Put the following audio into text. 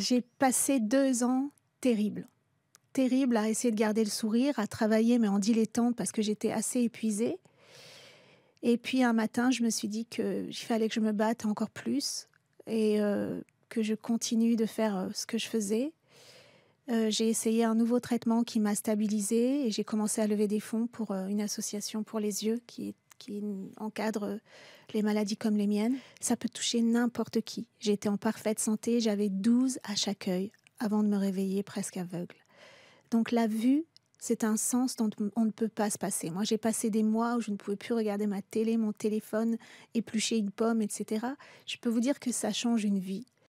j'ai passé deux ans terribles. Terribles à essayer de garder le sourire, à travailler, mais en dilettante parce que j'étais assez épuisée. Et puis un matin, je me suis dit qu'il fallait que je me batte encore plus et euh, que je continue de faire euh, ce que je faisais. Euh, j'ai essayé un nouveau traitement qui m'a stabilisée et j'ai commencé à lever des fonds pour une association pour les yeux qui est qui encadre les maladies comme les miennes. Ça peut toucher n'importe qui. J'étais en parfaite santé, j'avais 12 à chaque œil avant de me réveiller presque aveugle. Donc la vue, c'est un sens dont on ne peut pas se passer. Moi, j'ai passé des mois où je ne pouvais plus regarder ma télé, mon téléphone, éplucher une pomme, etc. Je peux vous dire que ça change une vie.